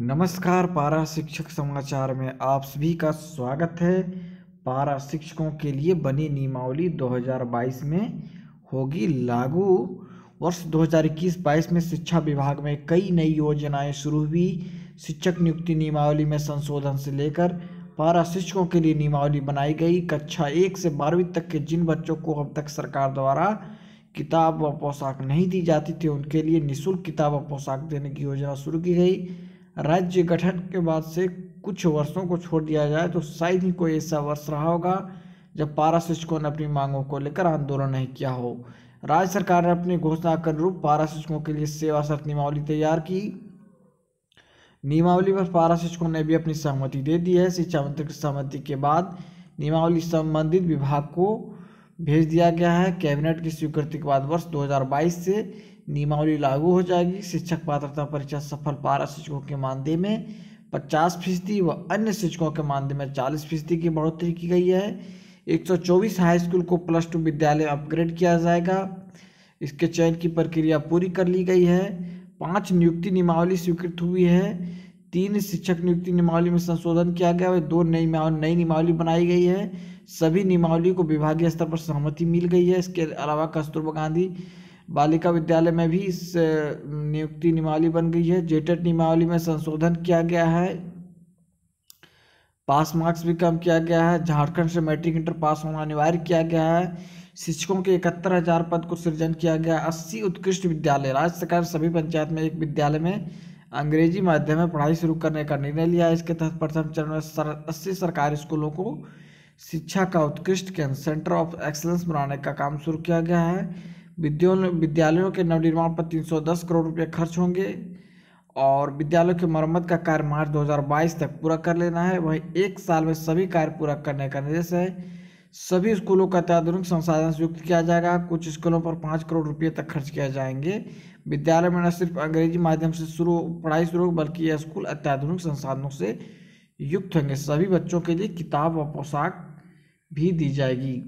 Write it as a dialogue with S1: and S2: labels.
S1: नमस्कार पारा शिक्षक समाचार में आप सभी का स्वागत है पारा शिक्षकों के लिए बनी नियमावली 2022 में होगी लागू वर्ष 2021-22 में शिक्षा विभाग में कई नई योजनाएं शुरू हुई शिक्षक नियुक्ति नियमावली में संशोधन से लेकर पारा शिक्षकों के लिए नियमावली बनाई गई कक्षा एक से बारहवीं तक के जिन बच्चों को अब तक सरकार द्वारा किताब व पोशाक नहीं दी जाती थी उनके लिए निःशुल्क किताब व पोशाक देने की योजना शुरू की गई राज्य गठन के बाद से कुछ वर्षों को छोड़ दिया जाए तो शायद ही कोई ऐसा वर्ष रहा होगा जब पारा शिक्षकों ने अपनी मांगों को लेकर आंदोलन नहीं किया हो राज्य सरकार ने अपनी घोषणा के अनुरूप पारा शिक्षकों के लिए सेवा शर्त नियमावली तैयार की नियमावली पर पारा शिक्षकों ने भी अपनी सहमति दे दी है शिक्षा मंत्री की सहमति के बाद नियमावली संबंधित विभाग को भेज दिया गया है कैबिनेट की स्वीकृति के बाद वर्ष 2022 से नियमावली लागू हो जाएगी शिक्षक पात्रता परीक्षा सफल पारा शिक्षकों के मानदेय में 50 फीसदी व अन्य शिक्षकों के मानदेय में 40 फीसदी की बढ़ोतरी की गई है 124 हाई स्कूल को प्लस टू विद्यालय अपग्रेड किया जाएगा इसके चयन की प्रक्रिया पूरी कर ली गई है पाँच नियुक्ति नियमावली स्वीकृत हुई है तीन शिक्षक नियुक्ति नियमावली में संशोधन किया गया है दो नई नई नियमावली बनाई गई है सभी नियमावली को विभागीय स्तर पर सहमति मिल गई है इसके अलावा कस्तूरबा गांधी बालिका विद्यालय में भी इस नियुक्ति नियमावली बन गई है जेटेट नियमावली में संशोधन किया गया है पास मार्क्स भी कम किया गया है झारखंड से मैट्रिक इंटर पास होना अनिवार्य किया गया है शिक्षकों के इकहत्तर हजार पद को सृजन किया गया अस्सी उत्कृष्ट विद्यालय राज्य सरकार सभी पंचायत में एक विद्यालय में अंग्रेजी माध्यम में पढ़ाई शुरू करने का निर्णय लिया इसके तहत प्रथम चरण में अस्सी सरकारी स्कूलों को शिक्षा का उत्कृष्ट केंद्र सेंटर ऑफ एक्सलेंस बनाने का काम शुरू किया गया है विद्यालयों के नवनिर्माण पर 310 करोड़ रुपये खर्च होंगे और विद्यालयों की मरम्मत का कार्य मार्च 2022 तक पूरा कर लेना है वहीं एक साल में सभी कार्य पूरा करने का निर्देश है सभी स्कूलों का अत्याधुनिक संसाधन संयुक्त युक्त किया जाएगा कुछ स्कूलों पर पाँच करोड़ रुपये तक खर्च किया जाएंगे विद्यालय में न सिर्फ अंग्रेजी माध्यम से शुरू पढ़ाई शुरू बल्कि यह स्कूल अत्याधुनिक संसाधनों से युक्त होंगे सभी बच्चों के लिए किताब व पोशाक भी दी जाएगी